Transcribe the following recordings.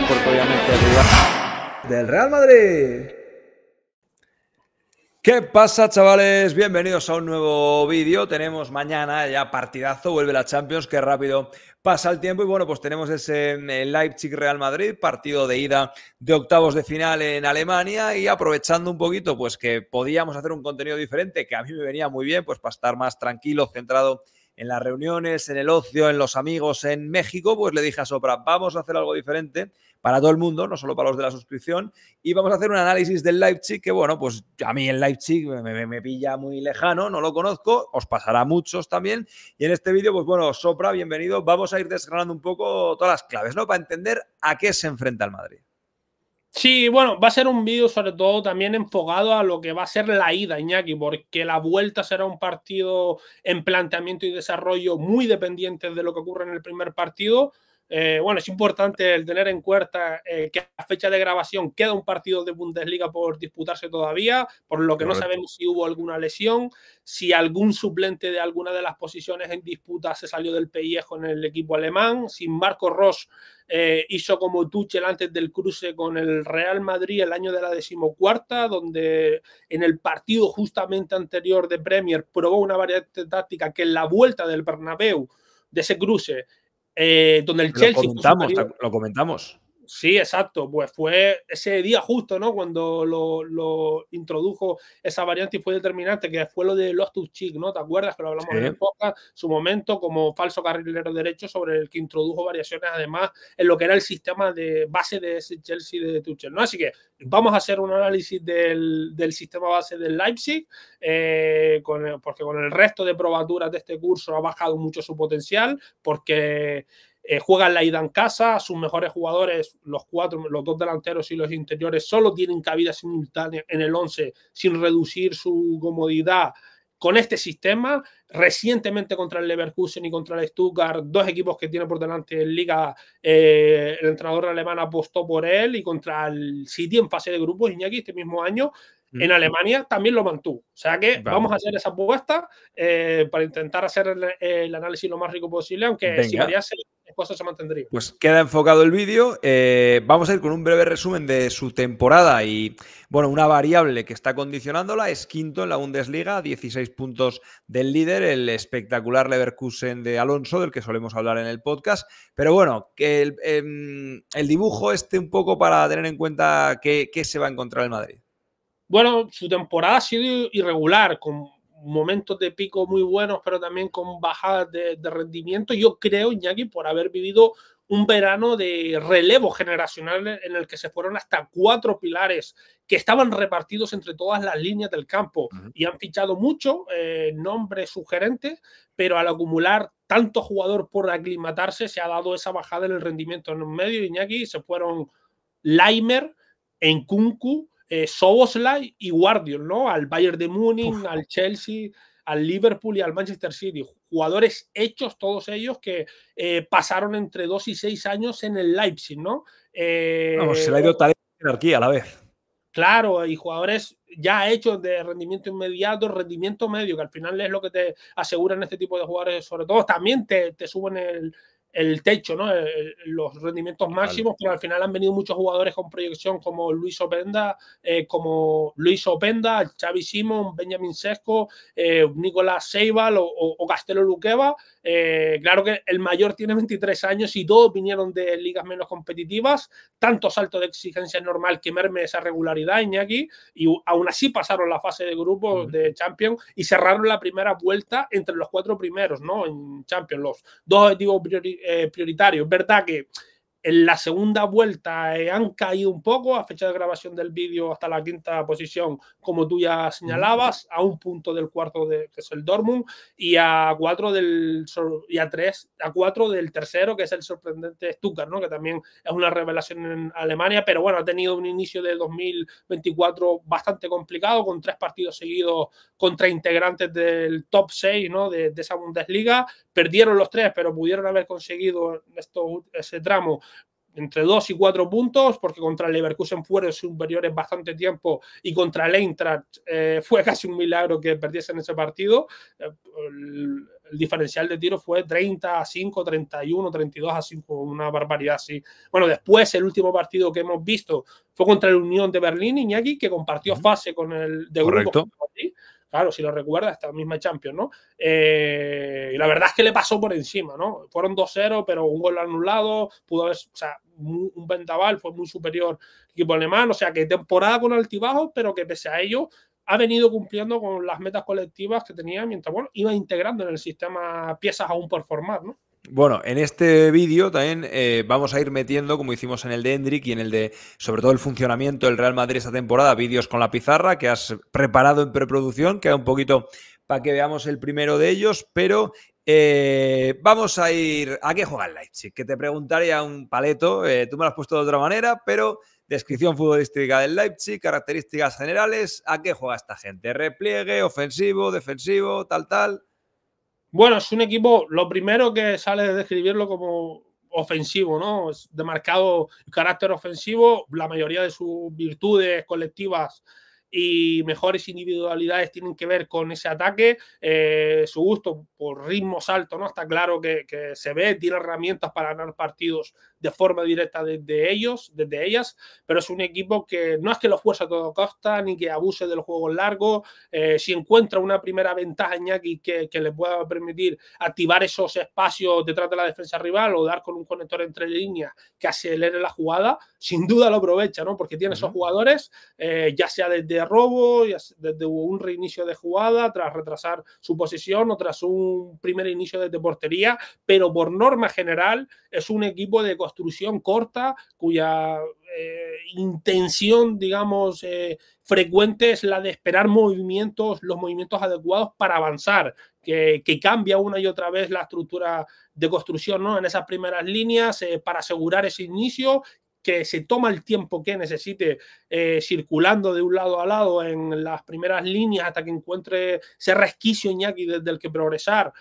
porque obviamente el del Real Madrid. ¿Qué pasa, chavales? Bienvenidos a un nuevo vídeo. Tenemos mañana ya partidazo, vuelve la Champions, qué rápido pasa el tiempo. Y bueno, pues tenemos ese eh, Leipzig Real Madrid, partido de ida de octavos de final en Alemania. Y aprovechando un poquito, pues que podíamos hacer un contenido diferente, que a mí me venía muy bien, pues para estar más tranquilo, centrado en las reuniones, en el ocio, en los amigos, en México, pues le dije a Sopra, vamos a hacer algo diferente para todo el mundo, no solo para los de la suscripción, y vamos a hacer un análisis del Leipzig, que bueno, pues a mí el Leipzig me, me, pilla muy lejano, no lo conozco, os pasará a muchos también, y en este vídeo, pues bueno, Sopra, bienvenido, vamos a ir desgranando un poco todas las claves, ¿no? Para entender a qué se enfrenta el Madrid. Sí, bueno, va a ser un vídeo sobre todo también enfocado a lo que va a ser la ida, Iñaki, porque la vuelta será un partido en planteamiento y desarrollo muy dependiente de lo que ocurre en el primer partido, eh, bueno, es importante el tener en cuenta eh, que a fecha de grabación queda un partido de Bundesliga por disputarse todavía, por lo que no sabemos si hubo alguna lesión, si algún suplente de alguna de las posiciones en disputa se salió del pellejo en el equipo alemán, si Marco Ross eh, hizo como Tuchel antes del cruce con el Real Madrid el año de la decimocuarta, donde en el partido justamente anterior de Premier probó una variante táctica que en la vuelta del Bernabéu de ese cruce eh, donde el lo Chelsea. Comentamos, lo comentamos. Sí, exacto. Pues fue ese día justo, ¿no? Cuando lo, introdujo esa variante y fue determinante, que fue lo de los to ¿no? ¿Te acuerdas que lo hablamos en la época? Su momento como falso carrilero derecho sobre el que introdujo variaciones además en lo que era el sistema de base de ese Chelsea de Tuchel, ¿no? Así que vamos a hacer un análisis del, sistema base del Leipzig, eh, porque con el resto de probaturas de este curso ha bajado mucho su potencial, porque... Eh, Juegan la ida en casa, sus mejores jugadores, los cuatro, los dos delanteros y los interiores, solo tienen cabida simultánea en el 11 sin reducir su comodidad con este sistema. Recientemente contra el Leverkusen y contra el Stuttgart, dos equipos que tiene por delante en Liga, eh, el entrenador alemán apostó por él y contra el City en fase de grupos, Iñaki, este mismo año, en Alemania también lo mantuvo. O sea que vamos a hacer esa apuesta eh, para intentar hacer el, análisis lo más rico posible, aunque si variase cosas se mantendría. Pues queda enfocado el vídeo. Eh, vamos a ir con un breve resumen de su temporada y, bueno, una variable que está condicionándola es quinto en la Bundesliga, 16 puntos del líder, el espectacular Leverkusen de Alonso, del que solemos hablar en el podcast. Pero bueno, que el, em, el dibujo esté un poco para tener en cuenta qué se va a encontrar el Madrid bueno, su temporada ha sido irregular, con momentos de pico muy buenos, pero también con bajadas de, rendimiento. Yo creo, Iñaki, por haber vivido un verano de relevo generacional en el que se fueron hasta cuatro pilares que estaban repartidos entre todas las líneas del campo y han fichado mucho, eh, nombres sugerentes, pero al acumular tanto jugador por aclimatarse se ha dado esa bajada en el rendimiento en un medio. Iñaki se fueron Laimer, Enkunku, eh, Soboslai y Guardiola ¿no? Al Bayern de Múnich, al Chelsea, al Liverpool y al Manchester City. Jugadores hechos, todos ellos, que eh, pasaron entre dos y seis años en el Leipzig, ¿no? Eh, Vamos, se le ha ido tal y jerarquía a la vez. Claro, y jugadores ya hechos de rendimiento inmediato, rendimiento medio, que al final es lo que te aseguran este tipo de jugadores, sobre todo también te suben el, el techo, ¿no? Eh, eh, los rendimientos máximos, pero al final han venido muchos jugadores con proyección como Luis Openda, eh, como Luis Openda, Xavi Simon, Benjamin Sesco, Nicolás Seibal o, Castelo Luqueva. claro que el mayor tiene 23 años y todos vinieron de ligas menos competitivas. Tanto salto de exigencia es normal que merme esa regularidad, en Iñaki, y aún así pasaron la fase de grupo de Champions y cerraron la primera vuelta entre los cuatro primeros, ¿no? En Champions, los dos objetivos eh, prioritario. Es verdad que en la segunda vuelta eh, han caído un poco a fecha de grabación del vídeo hasta la quinta posición, como tú ya señalabas, a un punto del cuarto de, que es el Dortmund y a cuatro del y a tres a cuatro del tercero que es el sorprendente Stuttgart, ¿no? Que también es una revelación en Alemania, pero bueno ha tenido un inicio de 2024 bastante complicado con tres partidos seguidos contra integrantes del top 6 ¿no? de, de esa Bundesliga. Perdieron los tres, pero pudieron haber conseguido esto, ese tramo entre 2 y 4 puntos, porque contra el Leverkusen fueron superiores bastante tiempo y contra el Eintracht eh, fue casi un milagro que perdiesen ese partido. Eh, el, diferencial de tiro fue 30 a 5, 31, 32 a 5, una barbaridad así. Bueno, después el último partido que hemos visto fue contra el Unión de Berlín, Iñaki, que compartió fase con el de Correcto. grupo. Claro, si lo recuerdas, esta misma Champions, ¿no? Eh, y la verdad es que le pasó por encima, ¿no? Fueron 2-0, pero un gol anulado, pudo haber, un vendaval, fue muy superior al equipo alemán. O sea que temporada con altibajos, pero que pese a ello ha venido cumpliendo con las metas colectivas que tenía mientras iba integrando en el sistema piezas aún por formar, ¿no? Bueno, en este vídeo también eh, vamos a ir metiendo, como hicimos en el de Hendrik y en el de, sobre todo, el funcionamiento del Real Madrid esta temporada, vídeos con la pizarra que has preparado en preproducción, Queda un poquito para que veamos el primero de ellos, pero eh, vamos a ir. ¿A qué juega el Leipzig? Que te preguntaría un paleto. Eh, tú me lo has puesto de otra manera, pero descripción futbolística del Leipzig, características generales. ¿A qué juega esta gente? ¿Repliegue, ofensivo, defensivo, tal, tal? Bueno, es un equipo. Lo primero que sale de describirlo como ofensivo, ¿no? Es de marcado carácter ofensivo. La mayoría de sus virtudes colectivas y mejores individualidades tienen que ver con ese ataque. Eh, su gusto por ritmos altos, ¿no? Está claro que, que se ve, tiene herramientas para ganar partidos de forma directa desde ellos, desde ellas, pero es un equipo que no es que lo fuerza a todo costa ni que abuse del juego largo eh, si encuentra una primera ventaja en que, que le pueda permitir activar esos espacios detrás de la defensa rival o dar con un conector entre líneas que acelere la jugada, sin duda lo aprovecha, ¿no? Porque tiene esos jugadores, eh, ya sea desde robo, desde un reinicio de jugada, tras retrasar su posición o tras un primer inicio desde portería, pero por norma general es un equipo de costa construcción corta, cuya eh, intención, digamos, eh, frecuente es la de esperar movimientos, los movimientos adecuados para avanzar, que, cambia una y otra vez la estructura de construcción ¿no? en esas primeras líneas eh, para asegurar ese inicio que se toma el tiempo que necesite eh, circulando de un lado a lado en las primeras líneas hasta que encuentre ese resquicio Iñaki desde el que progresar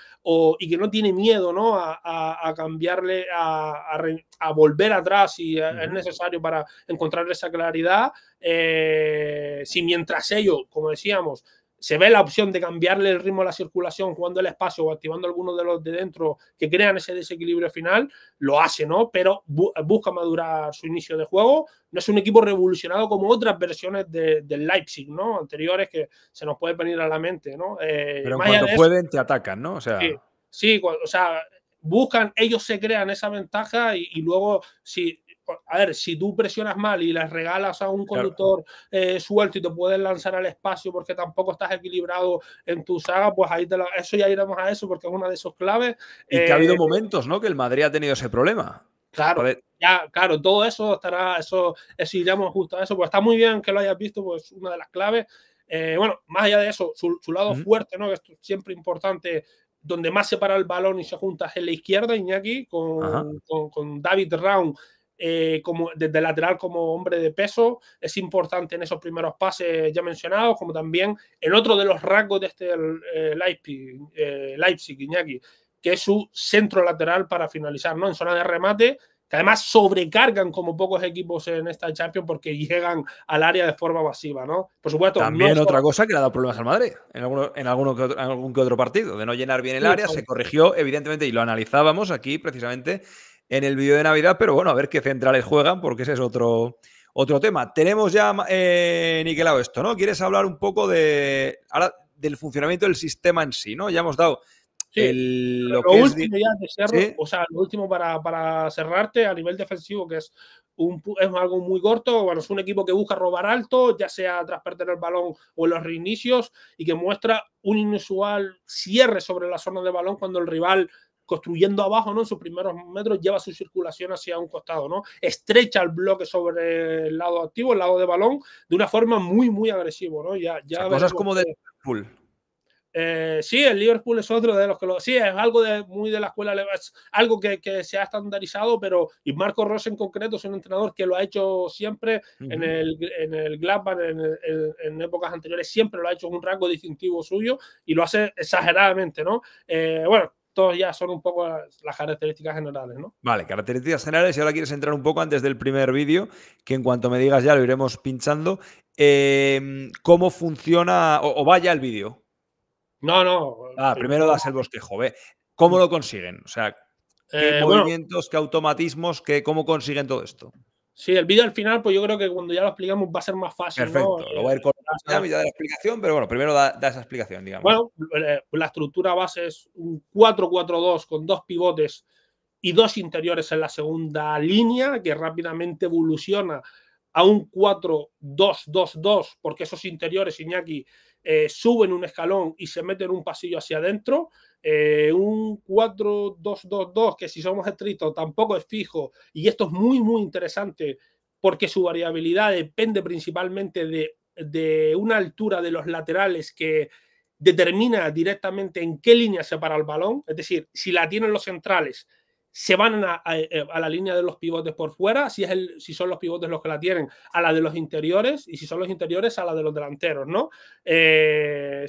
y que no tiene miedo A, cambiarle, a, volver atrás si es necesario para encontrar esa claridad. Eh, si mientras ello, como decíamos, se ve la opción de cambiarle el ritmo a la circulación jugando el espacio o activando algunos de los de dentro que crean ese desequilibrio final, lo hace, ¿no? Pero busca madurar su inicio de juego. No es un equipo revolucionado como otras versiones del Leipzig, ¿no? Anteriores que se nos puede venir a la mente, ¿no? Eh, Pero cuando pueden, te atacan, ¿no? O sea... Sí, sí o sea, buscan, ellos se crean esa ventaja y, y luego, si a ver, si tú presionas mal y las regalas a un conductor eh, suelto y te puedes lanzar al espacio porque tampoco estás equilibrado en tu saga, pues ahí te lo, eso ya iremos a eso porque es una de sus claves. Y que ha habido eh, momentos, ¿no? Que el Madrid ha tenido ese problema. Claro, ya, claro, todo eso estará, eso, eso iremos justo a eso. Pues está muy bien que lo hayas visto, pues una de las claves. Eh, bueno, más allá de eso, su, lado fuerte, ¿no? Que es siempre importante donde más se para el balón y se junta es en la izquierda, Iñaki, con, con, con David Round eh, como, desde lateral como hombre de peso, es importante en esos primeros pases ya mencionados, como también en otro de los rasgos de este eh, eh, Leipzig, Iñaki, que es su centro lateral para finalizar, ¿no? En zona de remate, que además sobrecargan como pocos equipos en esta Champions porque llegan al área de forma masiva, ¿no? Por supuesto. También otra cosa que le ha dado problemas al Madrid en, alguno, en, algún que otro partido, de no llenar bien el área, se corrigió, evidentemente, y lo analizábamos aquí precisamente en el vídeo de Navidad, pero bueno, a ver qué centrales juegan, porque ese es otro, otro tema. Tenemos ya eh, niquelado esto, ¿no? ¿Quieres hablar un poco de del funcionamiento del sistema en sí, ¿no? Ya hemos dado lo, último es, lo último para, cerrarte a nivel defensivo, que es un, es algo muy corto, bueno, es un equipo que busca robar alto, ya sea tras perder el balón o en los reinicios, y que muestra un inusual cierre sobre la zona de balón cuando el rival construyendo abajo, ¿no? En sus primeros metros lleva su circulación hacia un costado, ¿no? Estrecha el bloque sobre el lado activo, el lado de balón, de una forma muy, muy agresiva, ¿no? Ya, cosas como de Liverpool. Eh, sí, el Liverpool es otro de los que lo. Sí, es algo de, muy de la escuela, algo que, se ha estandarizado, pero. Y Marco Ross en concreto es un entrenador que lo ha hecho siempre en el, en Gladbach, en, épocas anteriores, siempre lo ha hecho en un rango distintivo suyo y lo hace exageradamente, ¿no? Eh, bueno, todos ya son un poco las características generales, ¿no? Vale, características generales. Y ahora quieres entrar un poco antes del primer vídeo, que en cuanto me digas ya lo iremos pinchando. Em, ¿Cómo funciona o, vaya el vídeo? No, no. Ah, primero das el bosquejo, ve. ¿Cómo lo consiguen? O sea, ¿qué eh, movimientos, qué automatismos, qué, cómo consiguen todo esto? Sí, el vídeo al final, pues yo creo que cuando ya lo explicamos va a ser más fácil. Perfecto, lo voy eh, la explicación, pero bueno, primero da, esa explicación, digamos. Bueno, eh, la estructura base es un 4-4-2 con dos pivotes y dos interiores en la segunda línea, que rápidamente evoluciona a un 4-2-2-2, porque esos interiores, Iñaki, eh, suben un escalón y se meten un pasillo hacia adentro. Eh, un 4-2-2-2, que si somos estrictos tampoco es fijo, y esto es muy, muy interesante porque su variabilidad depende principalmente de de una altura de los laterales que determina directamente en qué línea se para el balón, es decir, si la tienen los centrales, se van eh, a, la línea de los pivotes por fuera, si, es el, si son los pivotes los que la tienen, a la de los interiores, y si son los interiores, a la de los delanteros, ¿no? Eh,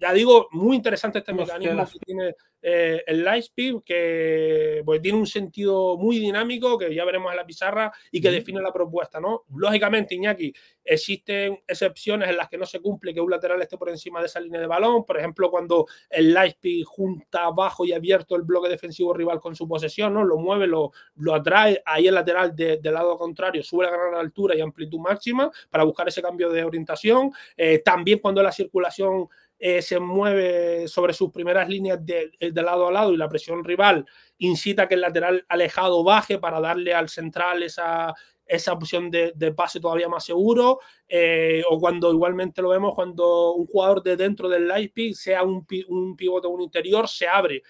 ya digo, muy interesante este mecanismo que tiene eh, el Lightspeed, que pues, tiene un sentido muy dinámico, que ya veremos en la pizarra, y que define la propuesta, ¿no? Lógicamente, Iñaki, existen excepciones en las que no se cumple que un lateral esté por encima de esa línea de balón, por ejemplo, cuando el Lightspeed junta abajo y abierto el bloque defensivo rival con su posesión, ¿no? Lo mueve, lo, lo atrae, ahí el lateral del lado contrario sube a gran altura y amplitud máxima para buscar ese cambio de orientación. Eh, también cuando la circulación eh, se mueve sobre sus primeras líneas eh, de, lado a lado y la presión rival incita a que el lateral alejado baje para darle al central esa, opción de, de pase todavía más seguro. Eh, o cuando igualmente lo vemos cuando un jugador de dentro del Leipzig, sea un, un pivote o un interior, se abre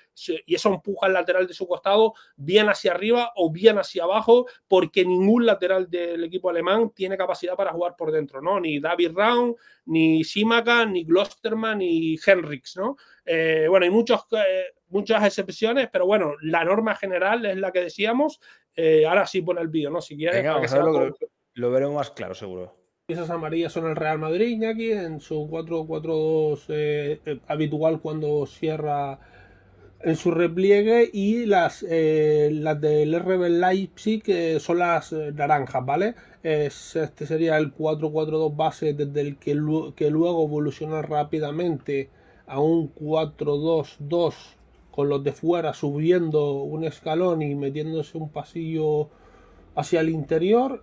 y eso empuja el lateral de su costado bien hacia arriba o bien hacia abajo, porque ningún lateral del equipo alemán tiene capacidad para jugar por dentro, ¿no? Ni David round ni Simaka, ni Glosterman, ni Henricks, ¿no? Eh, bueno, hay muchos, eh, muchas excepciones, pero bueno, la norma general es la que decíamos. ahora sí pone el vídeo, ¿no? Si quieres. lo veremos más claro, seguro. Esas amarillas son el Real Madrid, aquí en su 4-4-2 eh, eh, habitual cuando cierra en su repliegue y las, eh, las del RB Leipzig son las naranjas, ¿vale? este sería el 4-4-2 base desde el que, que luego evoluciona rápidamente a un 4-2-2 con los de fuera subiendo un escalón y metiéndose un pasillo hacia el interior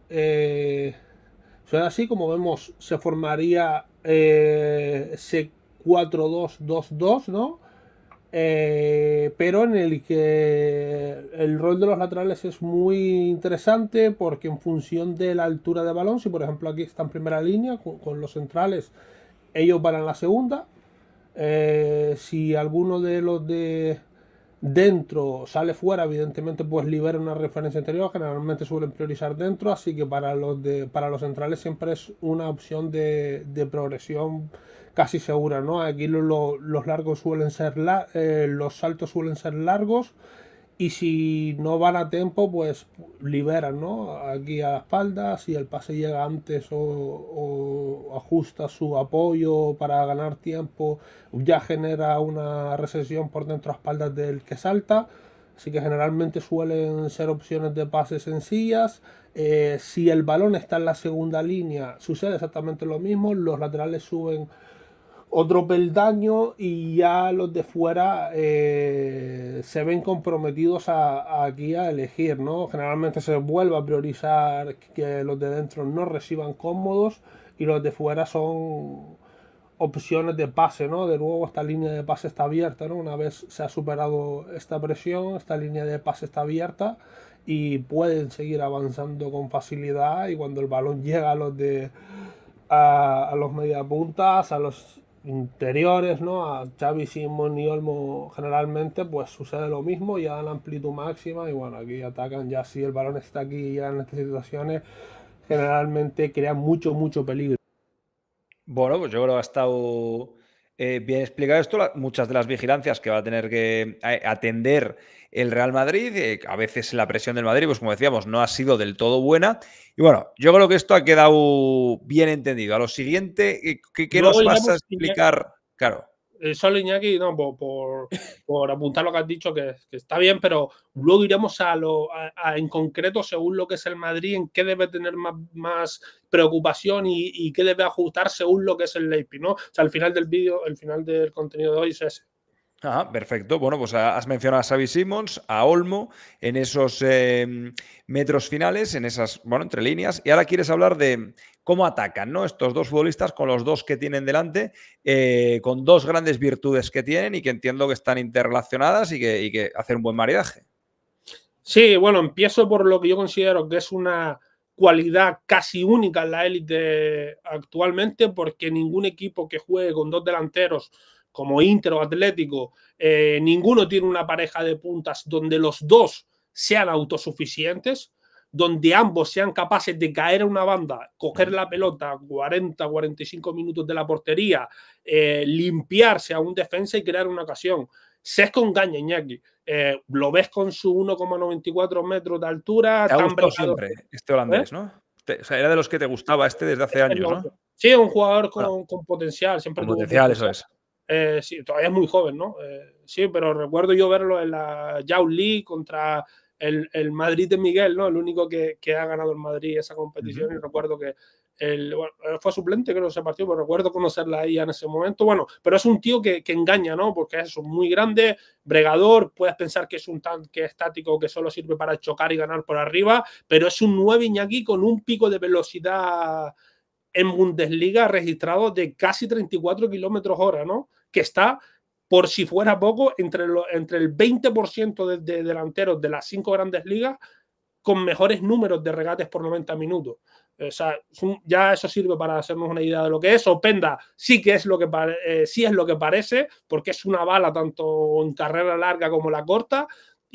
así como vemos, se formaría eh, C4-2-2-2, ¿no? Eh, pero en el que el rol de los laterales es muy interesante porque en función de la altura de balón, si por ejemplo aquí está en primera línea con, los centrales, ellos van a la segunda. Eh, si alguno de los de dentro, sale fuera, evidentemente pues libera una referencia interior, generalmente suelen priorizar dentro, así que para los, de, para los centrales siempre es una opción de, progresión casi segura, Aquí los largos suelen ser, eh, los saltos suelen ser largos, y si no van a tiempo, pues liberan, ¿no? Aquí a la espalda, si el pase llega antes o, ajusta su apoyo para ganar tiempo, ya genera una recesión por dentro a espaldas del que salta. Así que generalmente suelen ser opciones de pase sencillas. Eh, si el balón está en la segunda línea, sucede exactamente lo mismo. Los laterales suben otro peldaño y ya los de fuera eh, se ven comprometidos aquí a elegir, ¿no? Generalmente se vuelve a priorizar que los de dentro no reciban cómodos y los de fuera son opciones de pase, ¿no? De nuevo esta línea de pase está abierta, ¿no? Una vez se ha superado esta presión, esta línea de pase está abierta y pueden seguir avanzando con facilidad y cuando el balón llega a los de a, a los mediapuntas, a los interiores, ¿no? A Xavi, Simón y Olmo generalmente pues sucede lo mismo, ya dan amplitud máxima y bueno, aquí atacan ya si el balón está aquí y en estas situaciones, generalmente crean mucho, mucho peligro. Bueno, pues yo creo que ha estado eh, bien explicado esto. muchas de las vigilancias que va a tener que eh, atender el Real Madrid. Eh, a veces la presión del Madrid, pues como decíamos, no ha sido del todo buena. Y bueno, yo creo que esto ha quedado bien entendido. A lo siguiente, eh, ¿qué, nos vas a pues, explicar? Caro? Claro. Eh, solo Iñaki, no, por, por, apuntar lo que has dicho, que, está bien, pero luego iremos a lo en concreto, según lo que es el Madrid, en qué debe tener más, más preocupación y, y, qué debe ajustar según lo que es el Leipzig, ¿no? O sea, al final del vídeo, el final del contenido de hoy es ese. Ah, perfecto. Bueno, pues has mencionado a Xavi Simons, a Olmo, en esos em, metros finales, en esas, bueno, entre líneas. Y ahora quieres hablar de cómo atacan, ¿no? Estos dos futbolistas con los dos que tienen delante, eh, con dos grandes virtudes que tienen y que entiendo que están interrelacionadas y que, y que hacen un buen maridaje. Sí, bueno, empiezo por lo que yo considero que es una cualidad casi única en la élite actualmente, porque ningún equipo que juegue con dos delanteros como Inter o Atlético, eh, ninguno tiene una pareja de puntas donde los dos sean autosuficientes, donde ambos sean capaces de caer a una banda, coger la pelota 40, 45 minutos de la portería, eh, limpiarse a un defensa y crear una ocasión. con con Iñaki. Eh, lo ves con su 1,94 metros de altura. Te ha siempre este holandés, ¿Eh? ¿no? era de los que te gustaba este desde hace años, ¿no? Sí, un jugador con, potencial. Siempre con potencial, eso es. Eh, sí, todavía es muy joven, ¿no? Eh, sí, pero recuerdo yo verlo en la Yao contra el, Madrid de Miguel, ¿no? El único que, ha ganado en Madrid esa competición. Y recuerdo que fue suplente, creo, se partido, pero recuerdo conocerla ahí en ese momento. Bueno, pero es un tío que, engaña, ¿no? Porque es muy grande, bregador. Puedes pensar que es un tanque estático que solo sirve para chocar y ganar por arriba, pero es un 9 Iñaki con un pico de velocidad en Bundesliga registrado de casi 34 kilómetros hora, ¿no? que está, por si fuera poco, entre, entre el 20% de, delanteros de las cinco grandes ligas con mejores números de regates por 90 minutos. O sea, ya eso sirve para hacernos una idea de lo que es. Penda sí que es lo que eh, sí es lo que parece, porque es una bala tanto en carrera larga como la corta,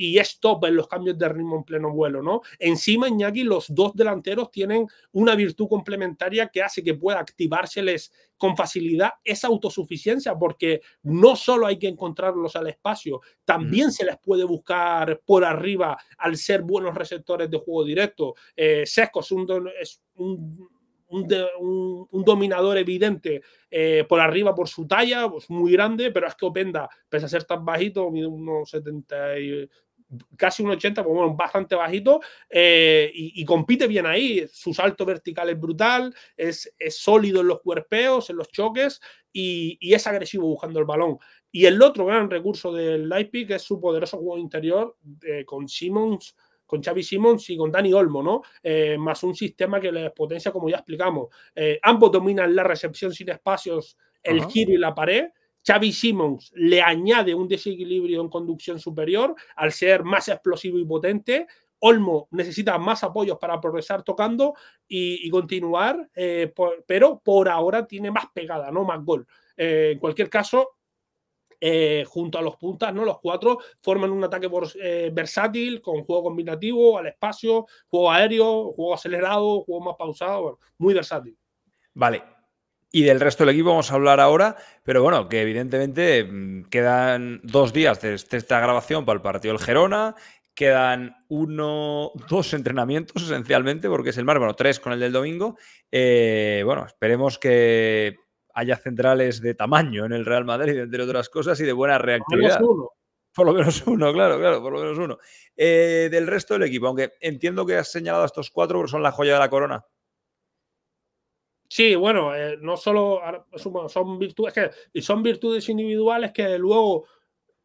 y top en los cambios de ritmo en pleno vuelo, ¿no? Encima, Iñaki, los dos delanteros tienen una virtud complementaria que hace que pueda activárseles con facilidad esa autosuficiencia, porque no solo hay que encontrarlos al espacio, también se les puede buscar por arriba al ser buenos receptores de juego directo. Eh, Sesco es un, un dominador evidente eh, por arriba por su talla, pues muy grande, pero es que Openda, pese a ser tan bajito, mide unos 70 casi un 80, pues bueno, bastante bajito, eh, y, compite bien ahí. Su salto vertical es brutal, es, sólido en los cuerpeos, en los choques, y, es agresivo buscando el balón. Y el otro gran recurso del Leipzig es su poderoso juego interior eh, con Simmons, con Xavi Simons y con Dani Olmo, ¿no? Eh, más un sistema que les potencia, como ya explicamos. ambos dominan la recepción sin espacios, el giro y la pared, Xavi Simons le añade un desequilibrio en conducción superior al ser más explosivo y potente. Olmo necesita más apoyos para progresar tocando y, continuar, eh, pero por ahora tiene más pegada, no más gol. Eh, en cualquier caso, eh, junto a los puntas, ¿no? Los cuatro forman un ataque versátil con juego combinativo, al espacio, juego aéreo, juego acelerado, juego más pausado, muy versátil. Vale, y del resto del equipo vamos a hablar ahora, pero bueno, que evidentemente mm, quedan dos días de esta grabación para el partido del Gerona, quedan uno, dos entrenamientos esencialmente, porque es el mar, bueno, tres con el del domingo. Eh, bueno, esperemos que haya centrales de tamaño en el Real Madrid, entre otras cosas, y de buena reactividad. Por lo menos uno. Por lo menos uno, claro, claro, por lo menos uno. Eh, del resto del equipo, aunque entiendo que has señalado a estos cuatro porque son la joya de la corona. Sí, bueno, eh, no solo son virtudes y son virtudes individuales que luego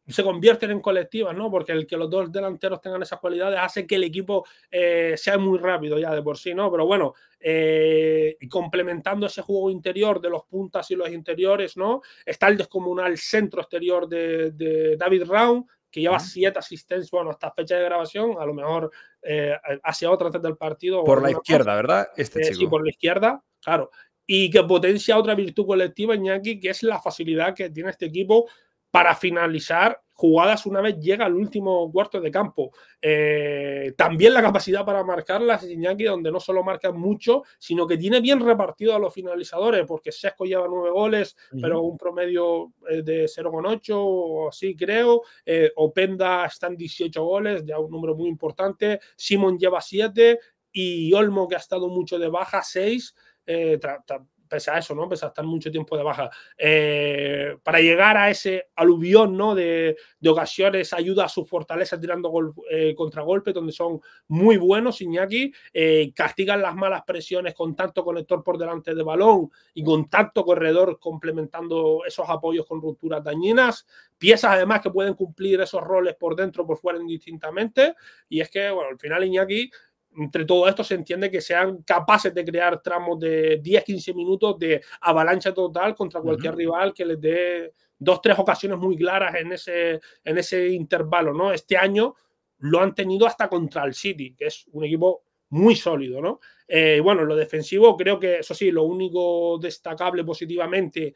se convierten en colectivas, ¿no? Porque el que los dos delanteros tengan esas cualidades hace que el equipo eh, sea muy rápido ya de por sí, ¿no? Pero bueno, eh, complementando ese juego interior de los puntas y los interiores, ¿no? Está el descomunal centro exterior de, David Round, que lleva siete asistencias, bueno, hasta fecha de grabación, a lo mejor hacia otra antes del partido. Este por la izquierda, ¿verdad? Este chico. Sí, por la izquierda. Claro. Y que potencia otra virtud colectiva, en Iñaki, que es la facilidad que tiene este equipo para finalizar jugadas una vez llega al último cuarto de campo. Eh, también la capacidad para marcarlas, en Iñaki, donde no solo marca mucho, sino que tiene bien repartido a los finalizadores, porque Sesco lleva nueve goles, pero un promedio eh, de 0,8 o así creo. Eh, Openda está en 18 goles, ya un número muy importante. Simon lleva siete, y Olmo, que ha estado mucho de baja, seis. Eh, pese a eso, ¿no? Pese a estar mucho tiempo de baja. Eh, para llegar a ese aluvión, ¿no? De, ocasiones, ayuda a su fortaleza tirando gol, eh, donde son muy buenos Iñaki, eh, castigan las malas presiones con tanto conector por delante de balón y con tanto corredor complementando esos apoyos con rupturas dañinas. Piezas además que pueden cumplir esos roles por dentro por fuera indistintamente. Y es que, bueno, al final Iñaki entre todo esto se entiende que sean capaces de crear tramos de 10-15 minutos de avalancha total contra cualquier rival que les dé dos, tres ocasiones muy claras en ese, en ese intervalo, ¿no? Este año lo han tenido hasta contra el City, que es un equipo muy sólido, ¿no? Eh, bueno, lo defensivo creo que, eso sí, lo único destacable positivamente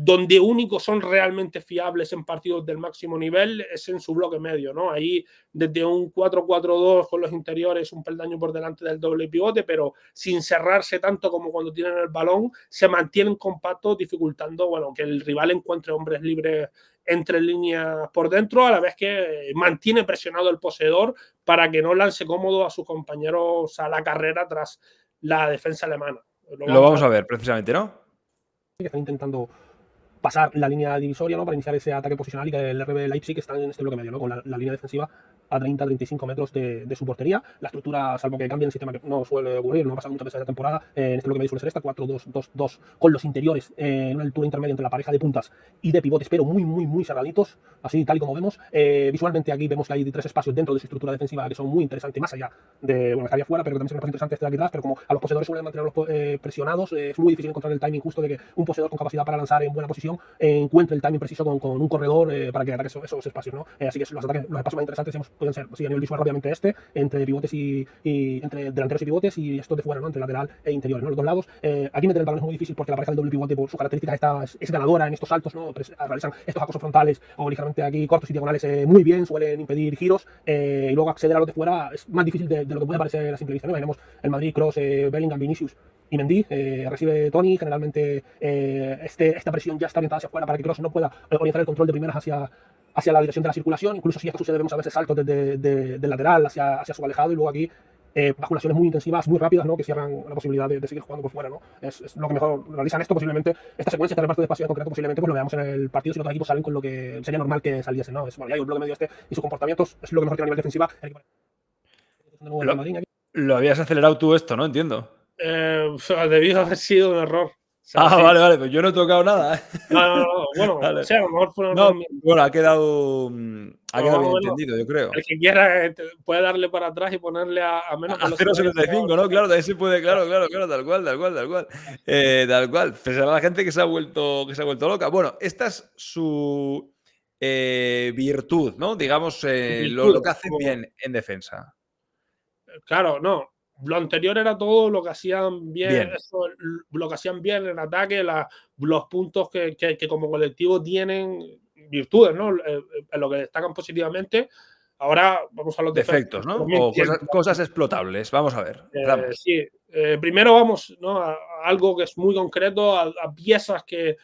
donde únicos son realmente fiables en partidos del máximo nivel es en su bloque medio, ¿no? Ahí desde un 4-4-2 con los interiores, un peldaño por delante del doble pivote, pero sin cerrarse tanto como cuando tienen el balón, se mantienen compactos, dificultando, bueno, que el rival encuentre hombres libres entre líneas por dentro, a la vez que mantiene presionado el poseedor para que no lance cómodo a sus compañeros a la carrera tras la defensa alemana. Lo vamos, a ver precisamente, ¿no? Que están intentando pasar la línea divisoria, ¿no? Para iniciar ese ataque posicional y que el RB Leipzig está en este bloque medio, ¿no? Con la, línea defensiva a 30-35 metros de, su portería. La estructura, salvo que cambie el sistema que no suele ocurrir, no ha pasado muchas veces esta temporada, eh, en este bloque medio suele ser esta, 4-2-2-2, con los interiores eh, en una altura intermedia entre la pareja de puntas y de pivotes, pero muy, muy, muy cerraditos, así tal y como vemos. Eh, visualmente aquí vemos que hay tres espacios dentro de su estructura defensiva que son muy interesantes, más allá de, bueno, estaría fuera, pero también son más interesantes este de aquí atrás, pero como a los poseedores suelen mantenerlos presionados, es muy difícil encontrar el timing justo de que un poseedor con capacidad para lanzar en buena posición eh, encuentre el timing preciso con, un corredor eh, para que ataque esos, espacios. Eh, así que los, ataques, los espacios más interesantes pueden ser, a nivel visual rápidamente este, entre pivotes y, entre delanteros y pivotes y esto de fuera, ¿no? entre lateral e interior, los dos lados. aquí meter el balón es muy difícil porque la pareja del doble pivote por sus características está, es, ganadora en estos saltos, pues, realizan estos acosos frontales o ligeramente aquí cortos y diagonales muy bien, suelen impedir giros y luego acceder a los de fuera es más difícil de, lo que puede parecer a simple vista. el Madrid, Cross, Bellingham, Vinicius y Mendy, eh, recibe Tony, generalmente eh, este, esta presión ya está orientada hacia afuera para que Cross no pueda eh, orientar el control de primeras hacia, hacia la dirección de la circulación, incluso si esto sucede vemos a veces saltos desde de, del lateral hacia, hacia su alejado y luego aquí eh, muy intensivas, muy rápidas, ¿no? que cierran la posibilidad de, seguir jugando por fuera. ¿no? Es, lo que mejor realizan esto, posiblemente, esta secuencia, este reparto de espacio en concreto, posiblemente pues, lo veamos en el partido si los otros equipos salen con lo que sería normal que saliesen. ¿no? Es, bueno, ya hay un bloque medio este y su comportamientos es lo que mejor tiene a nivel defensiva. lo habías acelerado tú esto, ¿no? Entiendo. Eh, debido a haber sido un error. ah, vale, vale, pero pues yo no he tocado nada. ¿eh? No, no, no, bueno, sea, a lo mejor fue bueno, ha quedado, mm, ha quedado bien entendido, yo creo. El que quiera eh, puede darle para atrás y ponerle a, menos. A, 0,75, ¿no? Claro, también se puede, claro, claro, claro, tal cual, tal cual, tal cual. tal cual. Pese la gente que se ha vuelto, que se ha vuelto loca. Bueno, esta es su virtud, ¿no? Digamos, lo, lo que hace bien en defensa. Claro, no, lo anterior era todo lo que hacían bien, lo que bien el ataque, los puntos que, como colectivo tienen virtudes, ¿no? Eh, eh, lo que destacan positivamente. Ahora vamos a los defectos, cosas, explotables, vamos a ver. Eh, primero vamos a, algo que es muy concreto, a, piezas que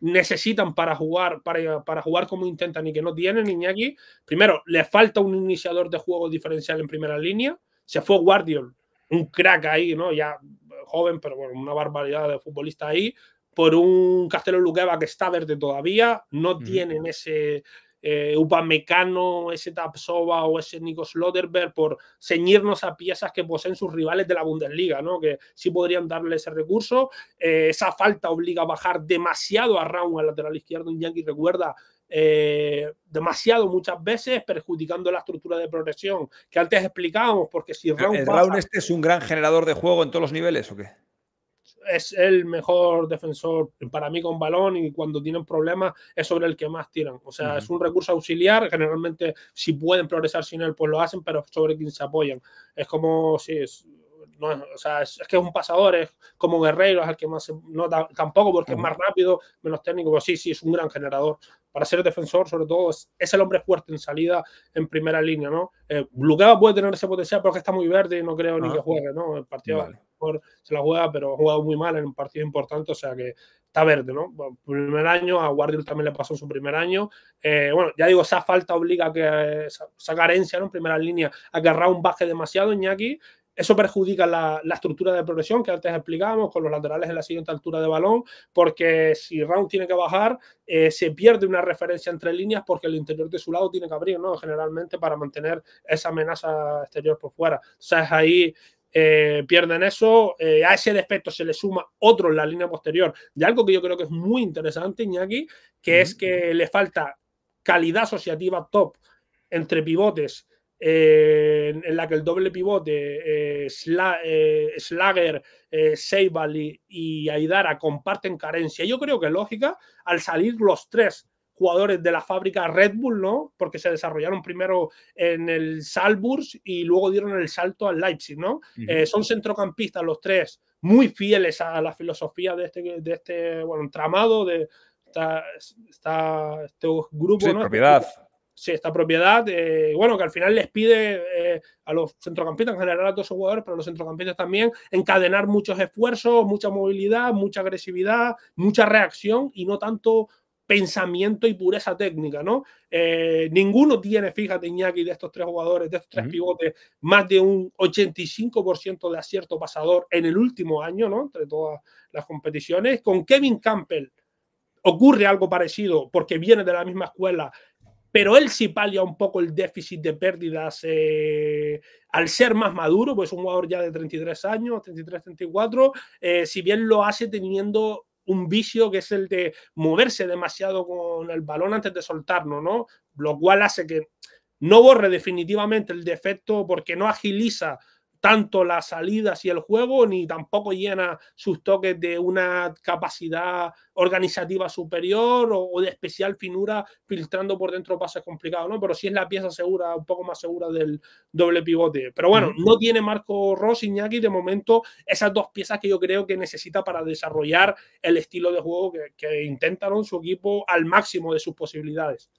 necesitan para jugar, para, para, jugar como intentan y que no tienen, Iñaki. Primero, le falta un iniciador de juego diferencial en primera línea se fue Guardiol, un crack ahí, ¿no? Ya joven, pero bueno, una barbaridad de futbolista ahí, por un Castelo Luqueva que está verde todavía, no tienen ese eh, Upamecano, ese Tapsova o ese Nico Slotterberg por ceñirnos a piezas que poseen sus rivales de la Bundesliga, ¿no? que sí podrían darle ese recurso. Eh, esa falta obliga a bajar demasiado a Raúl al lateral izquierdo. Yankee recuerda eh, demasiado muchas veces, perjudicando la estructura de progresión que antes explicábamos, porque si ¿El este es un gran generador de juego en todos los niveles o qué? Es el mejor defensor para mí con balón y cuando tienen problemas es sobre el que más tiran. O sea, es un recurso auxiliar. Generalmente, si pueden progresar sin él, pues lo hacen, pero sobre quien se apoyan. Es como si es, no es, o sea, es, que es un pasador, es como un guerrero, es el que más se nota, tampoco porque es más rápido, menos técnico, pero sí, sí, es un gran generador. Para ser defensor, sobre todo, es, el hombre fuerte en salida, en primera línea, ¿no? Eh, puede tener ese potencial, pero es que está muy verde y no creo ni ah. que juegue, ¿no? El partido se la juega, pero ha jugado muy mal en un partido importante, o sea que está verde, ¿no? primer año, a guardiola también le pasó en su primer año. Eh, bueno, ya digo, esa falta obliga a que eh, esa, carencia, En primera línea, agarrar un baje demasiado, Iñaki, eso perjudica la, estructura de progresión que antes explicábamos con los laterales en la siguiente altura de balón, porque si Round tiene que bajar, eh, se pierde una referencia entre líneas porque el interior de su lado tiene que abrir, ¿no? Generalmente para mantener esa amenaza exterior por fuera. O sea, ahí eh, pierden eso. Eh, a ese defecto se le suma otro en la línea posterior de algo que yo creo que es muy interesante, Iñaki, que es que le falta calidad asociativa top entre pivotes en, la que el doble pivote eh, Slager, eh, eh, y, Aidara comparten carencia. Yo creo que lógica, al salir los tres jugadores de la fábrica Red Bull, ¿no? Porque se desarrollaron primero en el Salzburg y luego dieron el salto al Leipzig, ¿no? Eh, son centrocampistas los tres, muy fieles a la filosofía de este, de este bueno, entramado, de este grupo, propiedad. Este sí, esta propiedad, eh, bueno, que al final les pide eh, a los centrocampistas, en general a todos los jugadores, pero a los centrocampistas también, encadenar muchos esfuerzos, mucha movilidad, mucha agresividad, mucha reacción y no tanto pensamiento y pureza técnica, ¿no? Eh, ninguno tiene, fíjate, Iñaki, de estos tres jugadores, de estos tres pivotes, más de un 85% de acierto pasador en el último año, ¿no? Entre todas las competiciones. Con Kevin Campbell ocurre algo parecido porque viene de la misma escuela pero él sí palia un poco el déficit de pérdidas eh, al ser más maduro, pues un jugador ya de 33 años, 33, 34, eh, si bien lo hace teniendo un vicio que es el de moverse demasiado con el balón antes de soltarlo, ¿no? Lo cual hace que no borre definitivamente el defecto porque no agiliza tanto las salidas y el juego, ni tampoco llena sus toques de una capacidad organizativa superior o, de especial finura filtrando por dentro pases complicados, ¿no? Pero sí es la pieza segura, un poco más segura del doble pivote. Pero bueno, no tiene Marco Ross Iñaki de momento esas dos piezas que yo creo que necesita para desarrollar el estilo de juego que, que intentaron su equipo al máximo de sus posibilidades.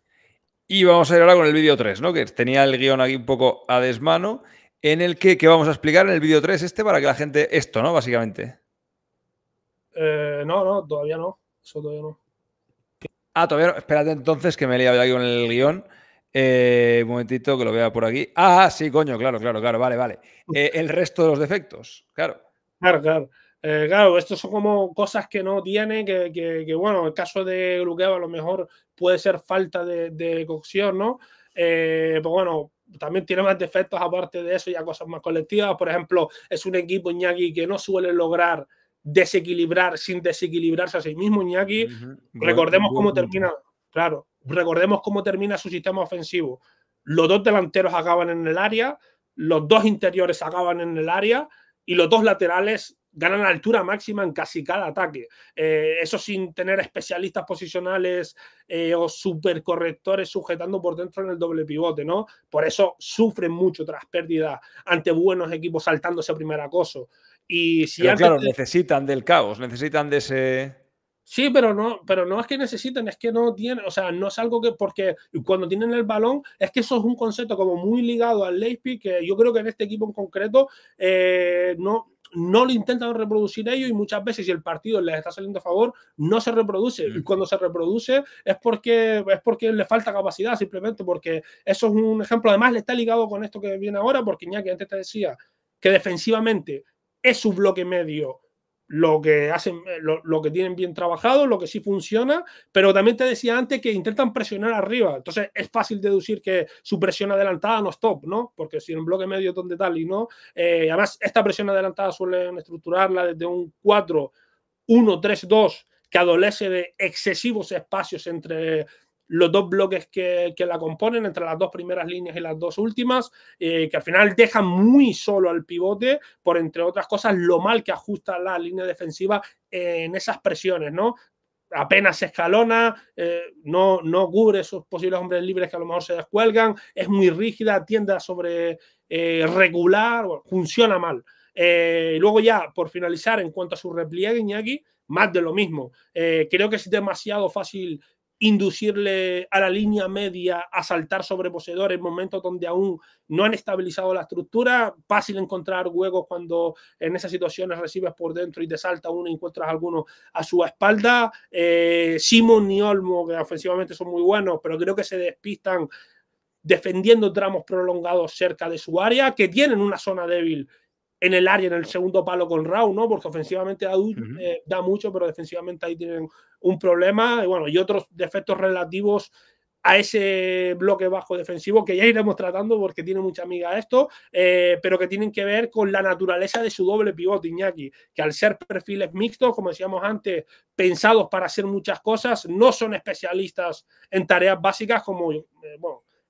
Y vamos a ir ahora con el vídeo 3, ¿no? Que tenía el guión aquí un poco a desmano en el que, que vamos a explicar en el vídeo 3 este para que la gente, esto, ¿no? Básicamente. Eh, no, no, todavía no. Eso todavía no. Ah, todavía no. Espérate entonces que me he liado con el guión. Eh, un momentito que lo vea por aquí. Ah, ah sí, coño, claro, claro, claro, vale, vale. Eh, el resto de los defectos, claro. Claro, claro. claro, estos son como cosas que no tiene, que, que, que bueno, el caso de Luqueva a lo mejor puede ser falta de, de cocción, ¿no? pues bueno, también tiene más defectos aparte de eso, y a cosas más colectivas. Por ejemplo, es un equipo Iñaki que no suele lograr desequilibrar sin desequilibrarse a sí mismo. Iñaki, recordemos cómo termina, claro, recordemos cómo termina su sistema ofensivo. Los dos delanteros acaban en el área, los dos interiores acaban en el área y los dos laterales ganan altura máxima en casi cada ataque. Eh, eso sin tener especialistas posicionales eh, o supercorrectores sujetando por dentro en el doble pivote, ¿no? Por eso sufren mucho tras pérdida ante buenos equipos saltándose a primer acoso. Y si Pero claro, necesitan del caos, necesitan de ese... Sí, pero no, pero no es que necesiten, es que no tienen, o sea, no es algo que, porque cuando tienen el balón, es que eso es un concepto como muy ligado al Leipzig, que yo creo que en este equipo en concreto eh, no, no lo intentan reproducir ellos y muchas veces si el partido les está saliendo a favor, no se reproduce. Y cuando se reproduce es porque, es porque le falta capacidad, simplemente porque eso es un ejemplo. Además, le está ligado con esto que viene ahora, porque Iñaki antes te decía que defensivamente es su bloque medio lo que hacen, eh, lo, que tienen bien trabajado, lo que sí funciona, pero también te decía antes que intentan presionar arriba. Entonces es fácil deducir que su presión adelantada no es top, ¿no? Porque si en un bloque medio donde tal y no, eh, además esta presión adelantada suelen estructurarla desde un 4, 1, 3, 2, que adolece de excesivos espacios entre los dos bloques que, la componen, entre las dos primeras líneas y las dos últimas, eh, que al final deja muy solo al pivote por, entre otras cosas, lo mal que ajusta la línea defensiva en esas presiones, ¿no? apenas escalona, eh, no, no cubre esos posibles hombres libres que a lo mejor se descuelgan, es muy rígida, tiende a sobre eh, regular, funciona mal. luego ya, por finalizar, en cuanto a su repliegue, Iñaki, más de lo mismo. creo que es demasiado fácil inducirle a la línea media a saltar sobre poseedores en momentos donde aún no han estabilizado la estructura. Fácil encontrar huecos cuando en esas situaciones recibes por dentro y te salta uno y encuentras alguno a su espalda. Simón eh, Simon y Olmo, que ofensivamente son muy buenos, pero creo que se despistan defendiendo tramos prolongados cerca de su área, que tienen una zona débil en el área, en el segundo palo con Raúl, ¿no? Porque ofensivamente eh, da, mucho, pero defensivamente ahí tienen un problema. Y bueno, y otros defectos relativos a ese bloque bajo defensivo que ya iremos tratando porque tiene mucha amiga esto, eh, pero que tienen que ver con la naturaleza de su doble pivote, Iñaki, que al ser perfiles mixtos, como decíamos antes, pensados para hacer muchas cosas, no son especialistas en tareas básicas como, eh,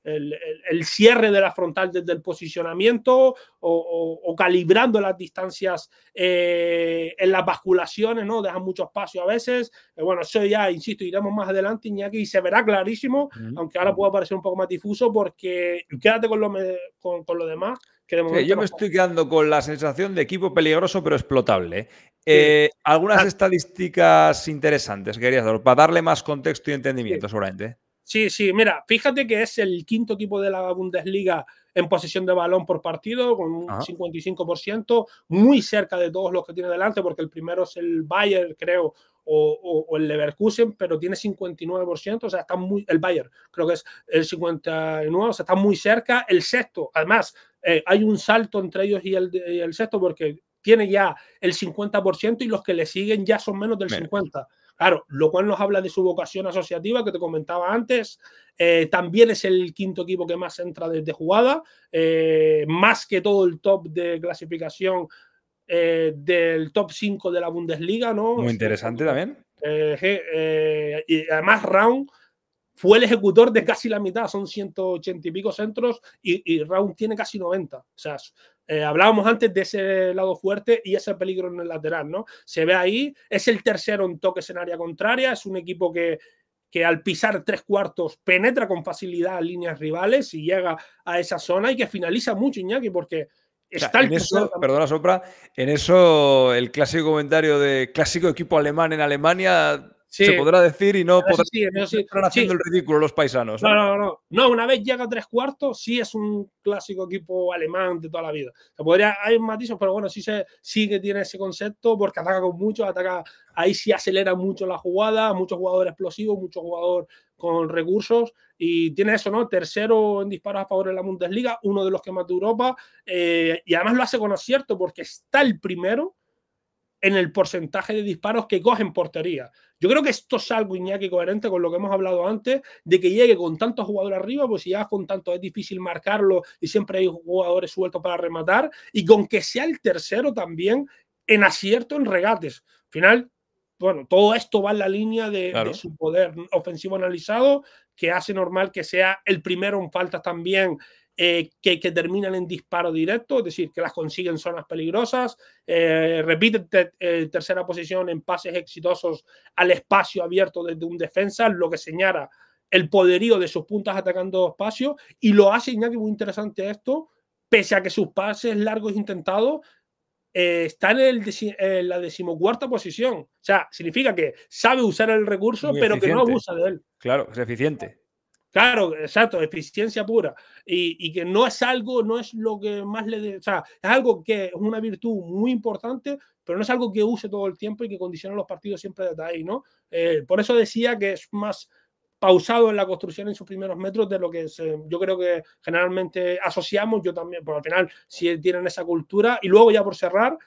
el, cierre de la frontal desde el posicionamiento o, calibrando las distancias eh, en las basculaciones, ¿no? Dejan mucho espacio a veces. Eh, bueno, eso ya, insisto, iremos más adelante, Iñaki, y se verá clarísimo, aunque ahora pueda parecer un poco más difuso, porque quédate con lo, con, lo demás. yo me estoy quedando con la sensación de equipo peligroso pero explotable. ¿eh? Algunas ah. estadísticas interesantes querías dar, para darle más contexto y entendimiento, seguramente. Sí, sí, mira, fíjate que es el quinto equipo de la Bundesliga en posición de balón por partido, con un 55%, muy cerca de todos los que tiene delante, porque el primero es el Bayern, creo, o, el Leverkusen, pero tiene 59%, o sea, está muy, el Bayern, creo que es el 59%, o sea, está muy cerca. El sexto, además, eh, hay un salto entre ellos y el, sexto, porque tiene ya el 50% y los que le siguen ya son menos del 50%. Claro, lo cual nos habla de su vocación asociativa que te comentaba antes. Eh, también es el quinto equipo que más entra desde jugada, eh, más que todo el top de clasificación eh, del top 5 de la Bundesliga, ¿no? Muy interesante también. y además, Round fue el ejecutor de casi la mitad, son 180 y pico centros y, y Round tiene casi 90. O sea, eh, hablábamos antes de ese lado fuerte y ese peligro en el lateral, ¿no? Se ve ahí, es el tercero en toques en área contraria, es un equipo que, que al pisar tres cuartos penetra con facilidad a líneas rivales y llega a esa zona y que finaliza mucho Iñaki porque Está el perdona Sopra, en eso el clásico comentario de clásico equipo alemán en Alemania se podrá decir y no podrá sí, haciendo el ridículo los paisanos. ¿no? ¿no? no, no, una vez llega a tres cuartos, sí es un clásico equipo alemán de toda la vida. O podría, hay matices, pero bueno, sí, se, sí que tiene ese concepto porque ataca con mucho, ataca, ahí sí acelera mucho la jugada, muchos jugadores explosivos, muchos jugador con recursos y tiene eso, ¿no? Tercero en disparos a favor de la Bundesliga, uno de los que más Europa eh, y además lo hace con acierto porque está el primero en el porcentaje de disparos que cogen portería. Yo creo que esto es algo, Iñaki, coherente con lo que hemos hablado antes, de que llegue con tantos jugadores arriba, pues si ya con tantos es difícil marcarlo y siempre hay jugadores sueltos para rematar, y con que sea el tercero también en acierto en regates. Al final, bueno, todo esto va en la línea de, su poder ofensivo analizado, que hace normal que sea el primero en faltas también, eh, que, terminan en disparo directo, es decir, que las consiguen zonas peligrosas, eh, repite repiten eh, tercera posición en pases exitosos al espacio abierto desde un defensa, lo que señala el poderío de sus puntas atacando espacios, y lo hace Iñaki, muy interesante esto, pese a que sus pases largos intentados están en, la decimocuarta posición. O sea, significa que sabe usar el recurso, pero que no abusa de él. Claro, es eficiente. Claro, exacto, eficiencia pura. Y, y, que no es algo, no es lo que más le... o sea, es algo que es una virtud muy importante, pero no es algo que use todo el tiempo y que condiciona los partidos siempre desde ahí, ¿no? Eh, por eso decía que es más pausado en la construcción en sus primeros metros de lo que yo creo que generalmente asociamos, yo también, por pues, al final, si tienen esa cultura. Y luego ya por cerrar,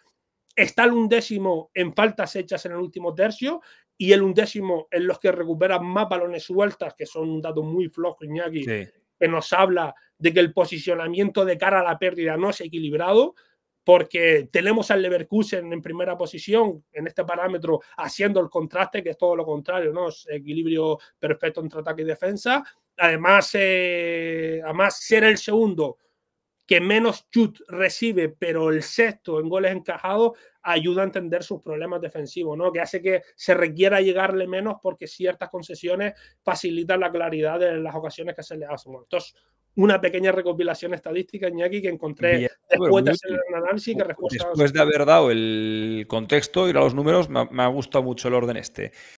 está el undécimo en faltas hechas en el último tercio y el undécimo en los que recuperan más balones sueltas, que son un dato muy flojo, Iñaki, que nos habla de que el posicionamiento de cara a la pérdida no es equilibrado, porque tenemos al Leverkusen en primera posición en este parámetro, haciendo el contraste, que es todo lo contrario, ¿no? Es equilibrio perfecto entre ataque y defensa. Además, eh, además ser el segundo que menos chut recibe, pero el sexto en goles encajados ayuda a entender sus problemas defensivos, ¿no? Que hace que se requiera llegarle menos porque ciertas concesiones facilitan la claridad de las ocasiones que se le hacen. entonces, una pequeña recopilación estadística, Iñaki, que encontré después de hacer análisis. después de haber dado el contexto y los números, me, ha gustado mucho el orden este.